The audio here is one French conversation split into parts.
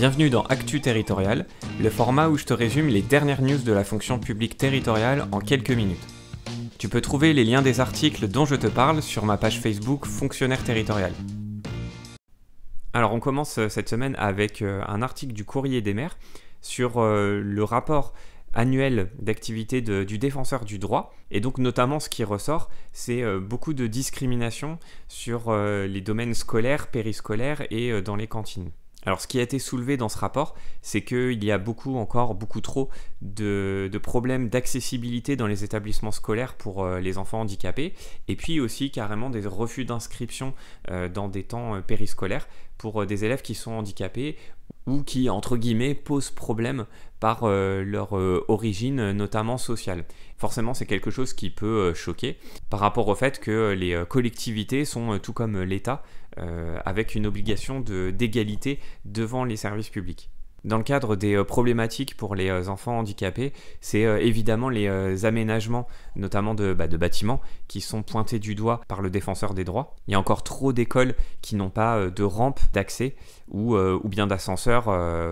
Bienvenue dans Actu Territorial, le format où je te résume les dernières news de la fonction publique territoriale en quelques minutes. Tu peux trouver les liens des articles dont je te parle sur ma page Facebook Fonctionnaire Territorial. Alors on commence euh, cette semaine avec euh, un article du Courrier des maires sur euh, le rapport annuel d'activité du défenseur du droit. Et donc notamment ce qui ressort, c'est beaucoup de discrimination sur les domaines scolaires, périscolaires et dans les cantines. Alors ce qui a été soulevé dans ce rapport, c'est qu'il y a beaucoup encore, beaucoup trop de, problèmes d'accessibilité dans les établissements scolaires pour euh, les enfants handicapés, et puis aussi carrément des refus d'inscription euh, dans des temps euh, périscolaires pour des élèves qui sont handicapés ou qui, entre guillemets, posent problème par euh, leur euh, origine, notamment sociale. Forcément, c'est quelque chose qui peut euh, choquer par rapport au fait que les collectivités sont, tout comme l'État, avec une obligation d'égalité devant les services publics. Dans le cadre des euh, problématiques pour les euh, enfants handicapés, c'est euh, évidemment les aménagements, notamment bah, de, bâtiments, qui sont pointés du doigt par le défenseur des droits. Il y a encore trop d'écoles qui n'ont pas de rampe d'accès ou, bien d'ascenseur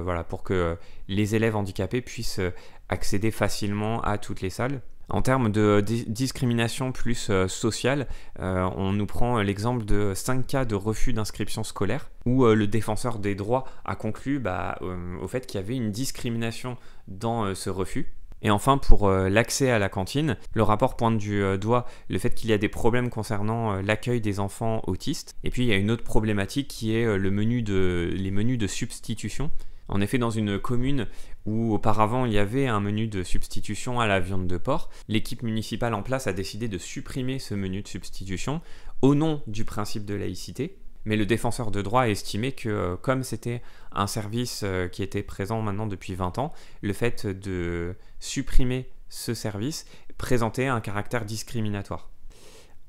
voilà, pour que les élèves handicapés puissent accéder facilement à toutes les salles. En termes de discrimination plus euh, sociale, euh, on nous prend l'exemple de 5 cas de refus d'inscription scolaire où euh, le défenseur des droits a conclu bah, au fait qu'il y avait une discrimination dans ce refus. Et enfin, pour l'accès à la cantine, le rapport pointe du doigt le fait qu'il y a des problèmes concernant l'accueil des enfants autistes. Et puis, il y a une autre problématique qui est le menu de, les menus de substitution. En effet, dans une commune où auparavant il y avait un menu de substitution à la viande de porc, l'équipe municipale en place a décidé de supprimer ce menu de substitution au nom du principe de laïcité. Mais le défenseur de droit a estimé que euh, comme c'était un service euh, qui était présent maintenant depuis 20 ans, le fait de supprimer ce service présentait un caractère discriminatoire.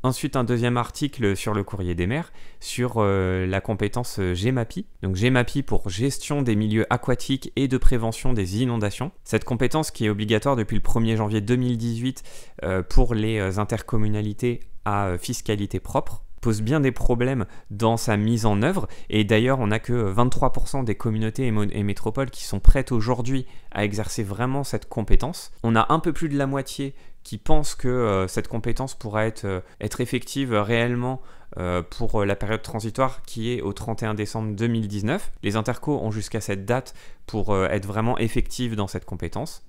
Ensuite, un deuxième article sur le courrier des mers, sur euh, la compétence euh, GEMAPI. Donc GEMAPI pour gestion des milieux aquatiques et de prévention des inondations. Cette compétence qui est obligatoire depuis le 1er janvier 2018 euh, pour les intercommunalités à fiscalité propre pose bien des problèmes dans sa mise en œuvre. Et d'ailleurs, on n'a que 23% des communautés et, métropoles qui sont prêtes aujourd'hui à exercer vraiment cette compétence. On a un peu plus de la moitié qui pensent que euh, cette compétence pourra être, euh, effective réellement euh, pour la période transitoire qui est au 31 décembre 2019. Les intercos ont jusqu'à cette date pour être vraiment effectives dans cette compétence.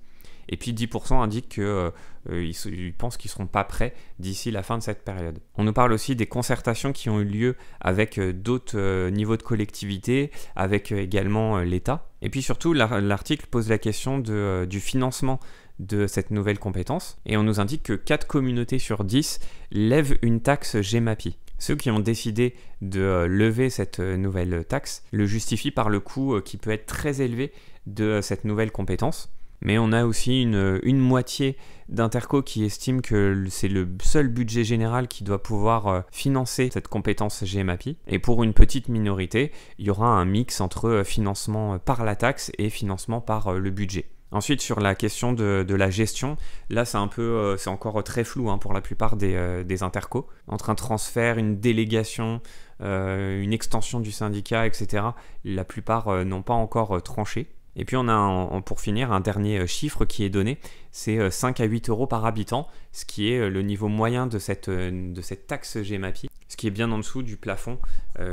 Et puis 10% indiquent qu'ils pensent qu'ils ne seront pas prêts d'ici la fin de cette période. On nous parle aussi des concertations qui ont eu lieu avec d'autres niveaux de collectivité, avec également l'État. Et puis surtout, l'article pose la question du financement de cette nouvelle compétence, et on nous indique que 4 communautés sur 10 lèvent une taxe GMAPI. Ceux qui ont décidé de euh, lever cette euh, nouvelle taxe le justifient par le coût euh, qui peut être très élevé de cette nouvelle compétence. Mais on a aussi une, moitié d'interco qui estime que c'est le seul budget général qui doit pouvoir financer cette compétence GMAPI. Et pour une petite minorité, il y aura un mix entre financement par la taxe et financement par le budget. Ensuite, sur la question de, la gestion, là, c'est un peu, euh, encore euh, très flou hein, pour la plupart euh, des, intercos. Entre un transfert, une délégation, une extension du syndicat, etc., la plupart n'ont pas encore tranché. Et puis, on a, pour finir, un dernier chiffre qui est donné, c'est 5 à 8 euros par habitant, ce qui est le niveau moyen de cette, de cette taxe GMAPI, ce qui est bien en dessous du plafond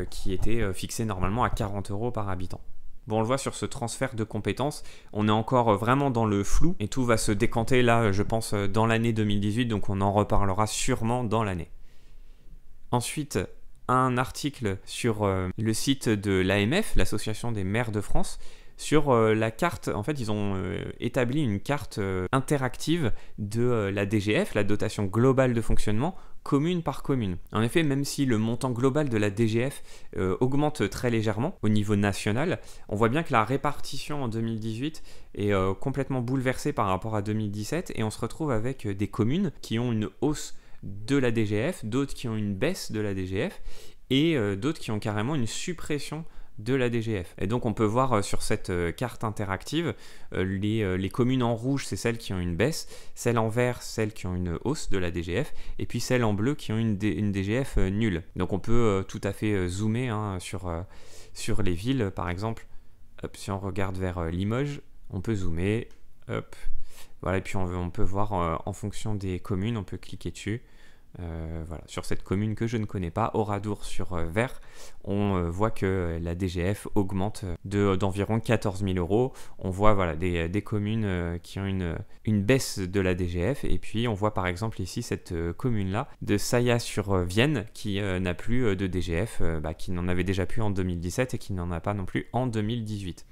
qui était fixé normalement à 40 euros par habitant. Bon, on le voit sur ce transfert de compétences, on est encore euh, vraiment dans le flou et tout va se décanter là, euh, je pense, euh, dans l'année 2018, donc on en reparlera sûrement dans l'année. Ensuite, un article sur le site de l'AMF, l'Association des maires de France, sur euh, la carte, en fait, ils ont euh, établi une carte euh, interactive de la DGF, la dotation globale de fonctionnement, commune par commune. En effet, même si le montant global de la DGF augmente très légèrement au niveau national, on voit bien que la répartition en 2018 est complètement bouleversée par rapport à 2017 et on se retrouve avec des communes qui ont une hausse de la DGF, d'autres qui ont une baisse de la DGF et d'autres qui ont carrément une suppression de la DGF. Et donc on peut voir euh, sur cette euh, carte interactive, euh, les, communes en rouge, c'est celles qui ont une baisse, celles en vert, celles qui ont une hausse de la DGF, et puis celles en bleu qui ont une, DGF nulle. Donc on peut tout à fait zoomer hein, sur, sur les villes, par exemple. si on regarde vers Limoges, on peut zoomer. Hop. Voilà, et puis on peut voir en fonction des communes, on peut cliquer dessus. Euh, voilà, sur cette commune que je ne connais pas, Oradour sur euh, Vert, on euh, voit que la DGF augmente d'environ 14 000 euros. On voit voilà, des, communes qui ont une, une, baisse de la DGF. Et puis on voit par exemple ici cette commune-là de Saya sur Vienne qui n'a plus de DGF, bah, qui n'en avait déjà plus en 2017 et qui n'en a pas non plus en 2018.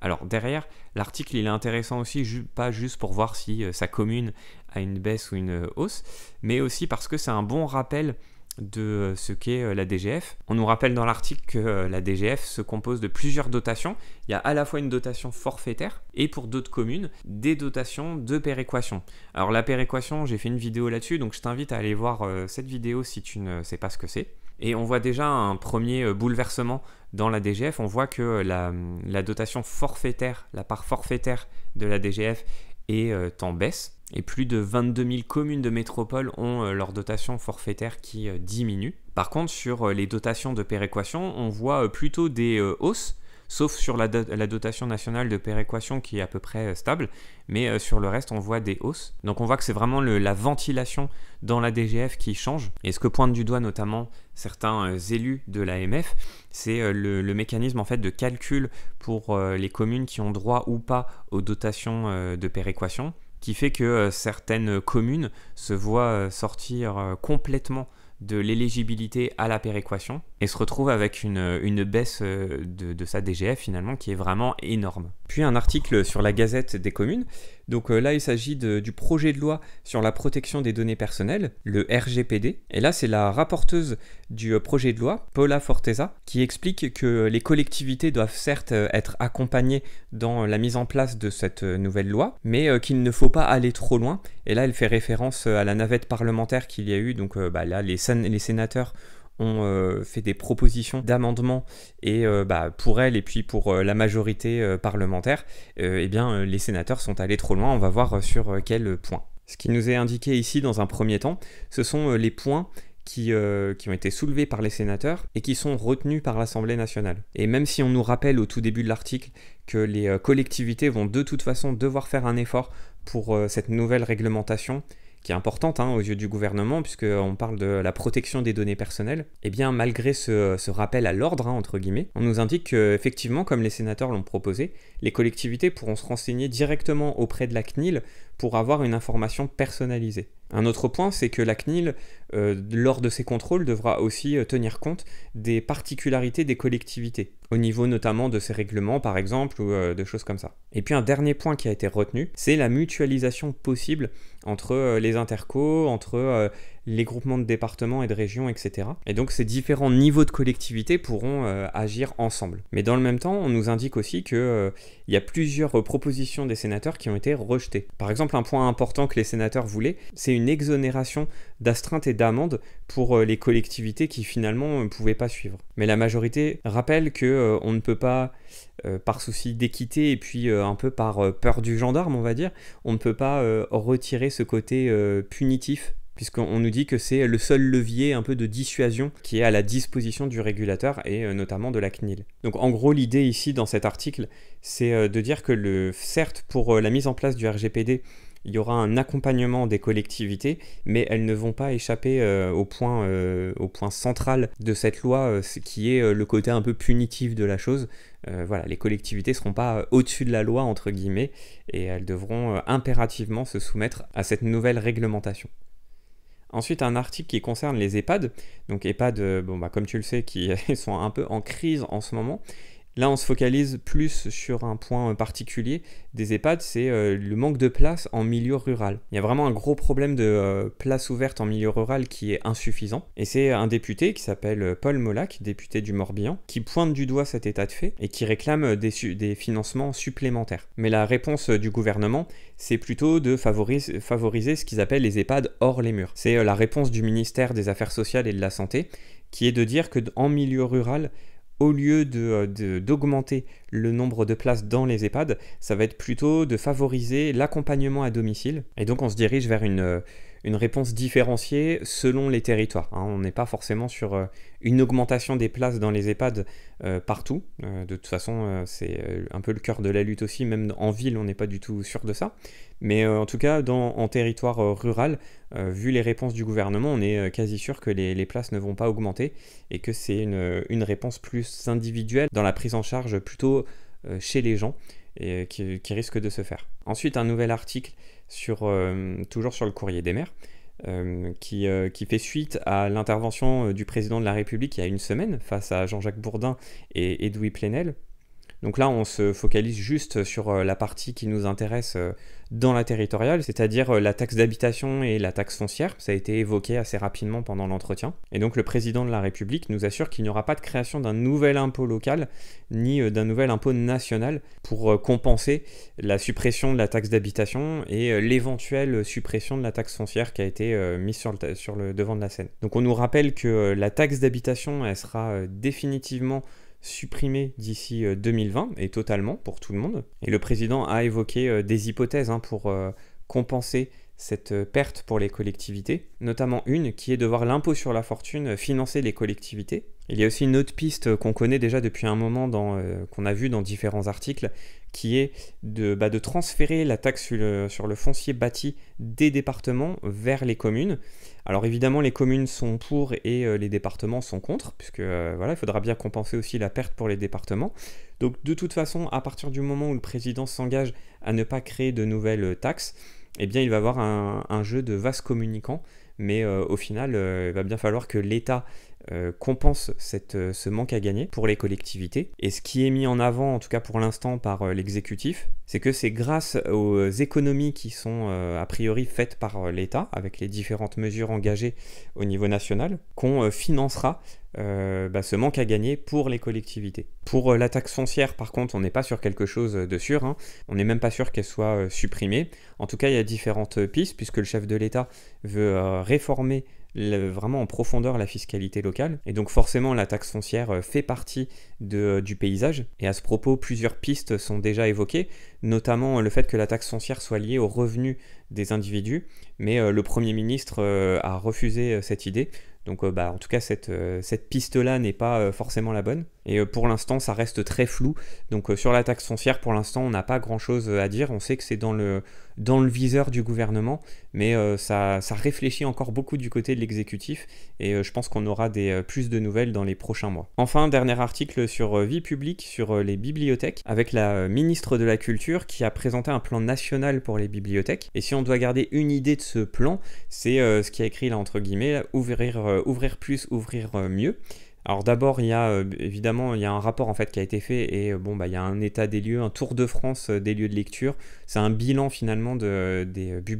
Alors derrière, l'article il est intéressant aussi, pas juste pour voir si sa commune à une baisse ou une hausse, mais aussi parce que c'est un bon rappel de ce qu'est euh, la DGF. On nous rappelle dans l'article que euh, la DGF se compose de plusieurs dotations. Il y a à la fois une dotation forfaitaire et pour d'autres communes, des dotations de péréquation. Alors la péréquation, j'ai fait une vidéo là-dessus, donc je t'invite à aller voir euh, cette vidéo si tu ne sais pas ce que c'est. Et on voit déjà un premier bouleversement dans la DGF. On voit que la, la dotation forfaitaire, la part forfaitaire de la DGF est en baisse et plus de 22 000 communes de métropole ont euh, leur dotation forfaitaire qui euh, diminue. Par contre, sur euh, les dotations de péréquation, on voit plutôt des hausses, sauf sur la, dotation nationale de péréquation qui est à peu près stable, mais sur le reste, on voit des hausses. Donc on voit que c'est vraiment la ventilation dans la DGF qui change. Et ce que pointent du doigt notamment certains élus de l'AMF, c'est le, le, mécanisme en fait de calcul pour les communes qui ont droit ou pas aux dotations de péréquation qui fait que euh, certaines communes se voient euh, sortir euh, complètement de l'éligibilité à la péréquation et se retrouvent avec une, baisse de, de, sa DGF finalement qui est vraiment énorme. Puis un article sur la Gazette des communes donc euh, là, il s'agit du projet de loi sur la protection des données personnelles, le RGPD. Et là, c'est la rapporteuse du euh, projet de loi, Paula Forteza, qui explique que les collectivités doivent certes euh, être accompagnées dans la mise en place de cette nouvelle loi, mais qu'il ne faut pas aller trop loin. Et là, elle fait référence à la navette parlementaire qu'il y a eu. Donc bah, là, les sénateurs ont euh, fait des propositions d'amendements et euh, bah, pour elle et puis pour euh, la majorité parlementaire, eh bien les sénateurs sont allés trop loin. On va voir sur quel point. Ce qui nous est indiqué ici dans un premier temps, ce sont les points qui, ont été soulevés par les sénateurs et qui sont retenus par l'Assemblée nationale. Et même si on nous rappelle au tout début de l'article que les collectivités vont de toute façon devoir faire un effort pour cette nouvelle réglementation, qui est importante hein, aux yeux du gouvernement, puisqu'on parle de la protection des données personnelles, et eh bien malgré ce, rappel à l'ordre, hein, entre guillemets, on nous indique qu'effectivement, comme les sénateurs l'ont proposé, les collectivités pourront se renseigner directement auprès de la CNIL pour avoir une information personnalisée. Un autre point, c'est que la CNIL, euh, lors de ses contrôles, devra aussi euh, tenir compte des particularités des collectivités, au niveau notamment de ses règlements par exemple, ou euh, de choses comme ça. Et puis un dernier point qui a été retenu, c'est la mutualisation possible entre les intercos, entre les groupements de départements et de régions, etc. Et donc ces différents niveaux de collectivités pourront euh, agir ensemble. Mais dans le même temps, on nous indique aussi qu'il euh, il y a plusieurs euh, propositions des sénateurs qui ont été rejetées. Par exemple, un point important que les sénateurs voulaient, c'est une exonération d'astreintes et d'amendes pour les collectivités qui finalement ne pouvaient pas suivre. Mais la majorité rappelle que on ne peut pas, par souci d'équité et puis un peu par peur du gendarme, on va dire, on ne peut pas retirer ce côté punitif puisqu'on nous dit que c'est le seul levier un peu de dissuasion qui est à la disposition du régulateur et euh, notamment de la CNIL. Donc en gros l'idée ici dans cet article c'est euh, de dire que le, certes pour euh, la mise en place du RGPD il y aura un accompagnement des collectivités, mais elles ne vont pas échapper au, point, au point central de cette loi, qui est le côté un peu punitif de la chose. voilà, les collectivités ne seront pas au-dessus de la loi, entre guillemets, et elles devront impérativement se soumettre à cette nouvelle réglementation. Ensuite, un article qui concerne les EHPAD. Donc EHPAD, euh, bon, bah, comme tu le sais, qui sont un peu en crise en ce moment. Là, on se focalise plus sur un point euh, particulier des EHPAD, c'est euh, le manque de place en milieu rural. Il y a vraiment un gros problème de euh, place ouverte en milieu rural qui est insuffisant. Et c'est un député qui s'appelle Paul Molac, député du Morbihan, qui pointe du doigt cet état de fait et qui réclame des, financements supplémentaires. Mais la réponse du gouvernement, c'est plutôt de favoriser, ce qu'ils appellent les EHPAD hors les murs. C'est la réponse du ministère des Affaires sociales et de la Santé qui est de dire que en milieu rural, au lieu d'augmenter euh, de, d'augmenter le nombre de places dans les EHPAD, ça va être plutôt de favoriser l'accompagnement à domicile. Et donc on se dirige vers une euh, une réponse différenciée selon les territoires. Hein. On n'est pas forcément sur euh, une augmentation des places dans les EHPAD euh, partout. Euh, de toute façon, c'est un peu le cœur de la lutte aussi, même en ville, on n'est pas du tout sûr de ça. Mais en tout cas, en territoire rural, vu les réponses du gouvernement, on est quasi sûr que les, places ne vont pas augmenter et que c'est une, réponse plus individuelle dans la prise en charge plutôt chez les gens et qui risque de se faire. Ensuite, un nouvel article sur, euh, toujours sur le courrier des maires, euh, qui, euh, qui, fait suite à l'intervention du président de la République il y a une semaine face à Jean-Jacques Bourdin et Edoui Plenel, donc là, on se focalise juste sur euh, la partie qui nous intéresse euh, dans la territoriale, c'est-à-dire euh, la taxe d'habitation et la taxe foncière. Ça a été évoqué assez rapidement pendant l'entretien. Et donc le président de la République nous assure qu'il n'y aura pas de création d'un nouvel impôt local ni d'un nouvel impôt national pour compenser la suppression de la taxe d'habitation et l'éventuelle suppression de la taxe foncière qui a été mise sur le, devant de la scène. Donc on nous rappelle que la taxe d'habitation, elle sera définitivement supprimé d'ici 2020, euh, et totalement pour tout le monde. Et le président a évoqué euh, des hypothèses hein, pour euh, compenser cette perte pour les collectivités, notamment une qui est de voir l'impôt sur la fortune financer les collectivités. Il y a aussi une autre piste qu'on connaît déjà depuis un moment, qu'on a vu dans différents articles, qui est de, bah, transférer la taxe sur le foncier bâti des départements vers les communes. Alors évidemment, les communes sont pour et euh, les départements sont contre, puisque euh, voilà, il faudra bien compenser aussi la perte pour les départements. Donc de toute façon, à partir du moment où le président s'engage à ne pas créer de nouvelles euh, taxes, eh bien il va avoir un, jeu de vaste communicant. Mais au final, il va bien falloir que l'État compense euh, euh, ce manque à gagner pour les collectivités. Et ce qui est mis en avant, en tout cas pour l'instant, par euh, l'exécutif, c'est que c'est grâce aux économies qui sont a priori faites par l'État, avec les différentes mesures engagées au niveau national, qu'on financera bah, ce manque à gagner pour les collectivités. Pour la taxe foncière, par contre, on n'est pas sur quelque chose de sûr. Hein. On n'est même pas sûr qu'elle soit supprimée. En tout cas, il y a différentes pistes, puisque le chef de l'État veut réformer vraiment en profondeur la fiscalité locale. Et donc forcément, la taxe foncière euh, fait partie de, euh, du paysage. Et à ce propos, plusieurs pistes sont déjà évoquées, notamment euh, le fait que la taxe foncière soit liée aux revenus des individus. Mais le Premier ministre a refusé cette idée. Donc bah, en tout cas, cette, cette piste-là n'est pas forcément la bonne. Et pour l'instant, ça reste très flou. Donc sur la taxe foncière, pour l'instant, on n'a pas grand-chose à dire. On sait que c'est dans le dans le viseur du gouvernement, mais euh, ça, réfléchit encore beaucoup du côté de l'exécutif et euh, je pense qu'on aura des, euh, plus de nouvelles dans les prochains mois. Enfin, dernier article sur vie publique, sur les bibliothèques, avec la ministre de la Culture qui a présenté un plan national pour les bibliothèques. Et si on doit garder une idée de ce plan, c'est ce qui a écrit là entre guillemets, ouvrir, ouvrir plus, ouvrir mieux. Alors d'abord, il y a euh, évidemment il y a un rapport en fait qui a été fait et euh, bon bah il y a un état des lieux, un tour de France euh, des lieux de lecture. C'est un bilan finalement de, des, des,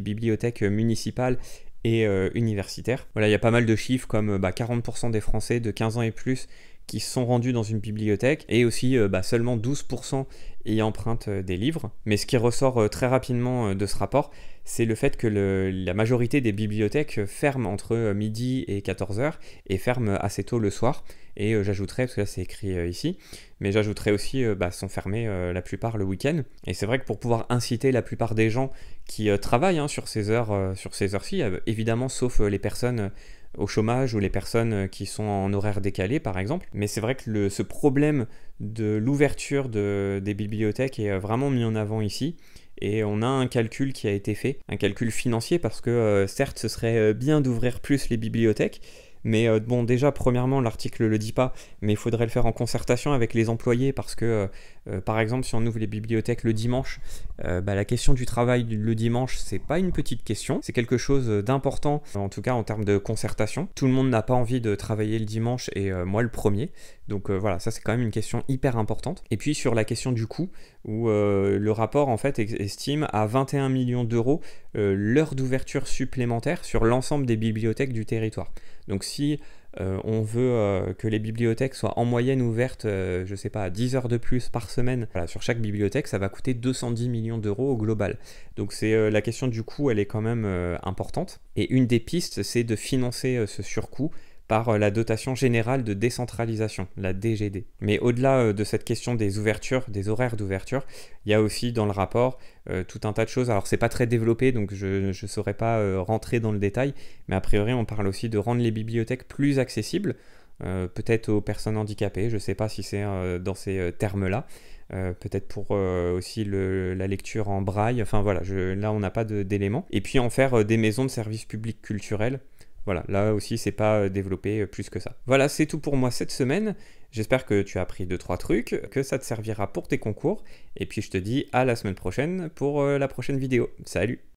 bibliothèques municipales et universitaires. Voilà, il y a pas mal de chiffres comme 40% bah, des Français de 15 ans et plus qui sont rendus dans une bibliothèque et aussi bah, seulement 12% y empruntent des livres. Mais ce qui ressort très rapidement de ce rapport, c'est le fait que la majorité des bibliothèques ferment entre euh, midi et 14h et ferment assez tôt le soir. Et euh, j'ajouterais, parce que là c'est écrit euh, ici, mais j'ajouterais aussi, bah, sont fermés la plupart le week-end. Et c'est vrai que pour pouvoir inciter la plupart des gens qui travaillent hein, sur ces heures, ci évidemment, sauf les personnes au chômage ou les personnes qui sont en horaire décalé par exemple. Mais c'est vrai que ce problème de l'ouverture des bibliothèques est vraiment mis en avant ici. Et on a un calcul qui a été fait, un calcul financier, parce que euh, certes, ce serait euh, bien d'ouvrir plus les bibliothèques, mais euh, bon, déjà, premièrement, l'article le dit pas, mais il faudrait le faire en concertation avec les employés parce que, euh, euh, par exemple, si on ouvre les bibliothèques le dimanche, bah, la question du travail le dimanche, c'est pas une petite question, c'est quelque chose d'important, en tout cas en termes de concertation. Tout le monde n'a pas envie de travailler le dimanche et moi le premier. Donc voilà, ça c'est quand même une question hyper importante. Et puis sur la question du coût, où le rapport en fait estime à 21 millions d'euros l'heure d'ouverture supplémentaire sur l'ensemble des bibliothèques du territoire. Donc si euh, on veut euh, que les bibliothèques soient en moyenne ouvertes, je euh, je sais pas, 10 heures de plus par semaine sur chaque bibliothèque, ça va coûter 210 millions d'euros au global. Donc c'est la question du coût, elle est quand même importante. Et une des pistes, c'est de financer ce surcoût par euh, la dotation générale de décentralisation, la DGD. Mais au-delà euh, de cette question des ouvertures, des horaires d'ouverture, il y a aussi dans le rapport euh, tout un tas de choses. Alors c'est pas très développé, donc je ne saurais pas rentrer dans le détail, mais a priori on parle aussi de rendre les bibliothèques plus accessibles, peut-être aux personnes handicapées, je ne sais pas si c'est dans ces termes-là. peut-être pour aussi la lecture en braille. Enfin voilà, là on n'a pas d'éléments. Et puis en faire des maisons de services publics culturels. Voilà, là aussi, c'est pas euh, développé euh, plus que ça. Voilà, c'est tout pour moi cette semaine. J'espère que tu as appris 2-3 trucs, que ça te servira pour tes concours. Et puis, je te dis à la semaine prochaine pour euh, la prochaine vidéo. Salut